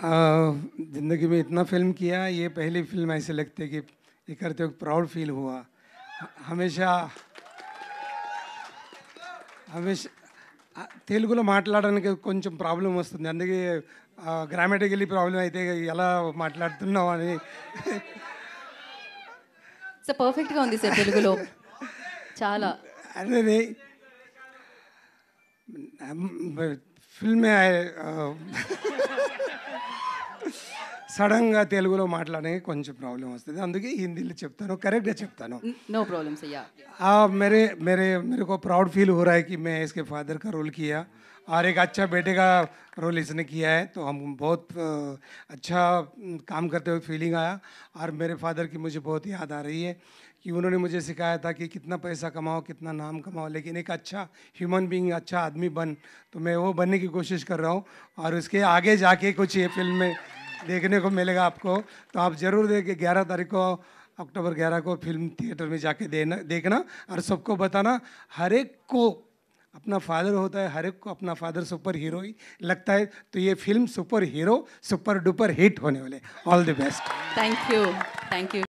ज़िंदगी में इतना फिल्म किया ये पहली फिल्म ऐसे लगती है कि ये करते वक्त प्राउड फील हुआ हमेशा हमेशा తెలుగులో మాట్లాడడానికి కొంచెం ప్రాబ్లం వస్తుంది అందుకే గ్రామటికలీ ప్రాబ్లం అయితే ఎలా మాట్లాడుతున్నావు అని సార్ పర్ఫెక్ట్గా ఉంది సార్ తెలుగులో చాలా అదే ఫిల్మే సడన్గా తెలుగులో प्रॉब्लम కొంచెం ప్రాబ్లం వస్తుంది అందుకే హిందీలో చెప్తాను కరెక్ట్గా చెప్తాను नो प्रॉब्लम सैया मेरे मेरे मेरे को प्राउड फील हो रहा है कि मैं इसके फादर का रोल किया और एक अच्छा बेटे का रोल इसने किया है तो हम बहुत अच्छा काम करते हुए फीलिंग आया और मेरे फादर की मुझे बहुत याद आ रही है कि उन्होंने मुझे सिखाया था कि कितना पैसा कमाओ कितना नाम कमाओ लेकिन एक अच्छा ह्यूमन बीइंग अच्छा आदमी बन तो मैं वो बनने की कोशिश कर रहा हूँ और उसके आगे जाके कुछ ये फिल्म में देखने को मिलेगा आपको तो आप ज़रूर देखिए ग्यारह तारीख को अक्टूबर ग्यारह को फिल्म थिएटर में जाके देना देखना और सबको बताना हर एक को अपना फादर होता है हर एक को अपना फादर सुपर हीरो ही लगता है तो ये film super hero super duper hit होने वाले all the best thank you thank you